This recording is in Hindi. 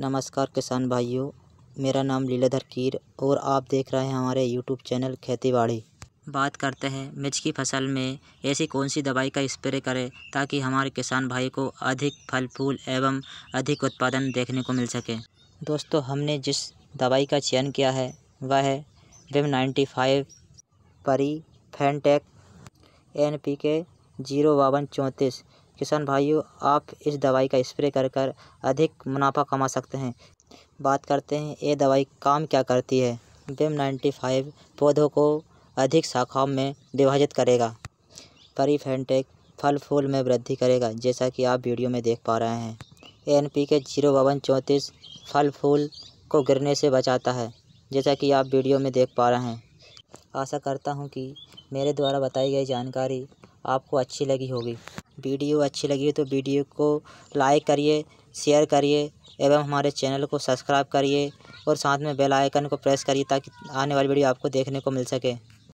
नमस्कार किसान भाइयों मेरा नाम लीलाधर कीर और आप देख रहे हैं हमारे यूट्यूब चैनल खेतीबाड़ी बात करते हैं मिर्च की फसल में ऐसी कौन सी दवाई का स्प्रे करें ताकि हमारे किसान भाई को अधिक फल फूल एवं अधिक उत्पादन देखने को मिल सके दोस्तों हमने जिस दवाई का चयन किया है वह है विम नाइन्टी फाइव परी फैनटेक एन पी के जीरो बावन चौंतीस किसान भाइयों आप इस दवाई का स्प्रे कर कर अधिक मुनाफा कमा सकते हैं बात करते हैं ये दवाई काम क्या करती है बेम नाइन्टी फाइव पौधों को अधिक शाखाओं में विभाजित करेगा परीफेंटेक फल फूल में वृद्धि करेगा जैसा कि आप वीडियो में देख पा रहे हैं एन पी के जीरो बावन चौंतीस फल फूल को गिरने से बचाता है जैसा कि आप वीडियो में देख पा रहे हैं आशा करता हूं कि मेरे द्वारा बताई गई जानकारी आपको अच्छी लगी होगी वीडियो अच्छी लगी तो वीडियो को लाइक करिए शेयर करिए एवं हमारे चैनल को सब्सक्राइब करिए और साथ में बेल आइकन को प्रेस करिए ताकि आने वाली वीडियो आपको देखने को मिल सके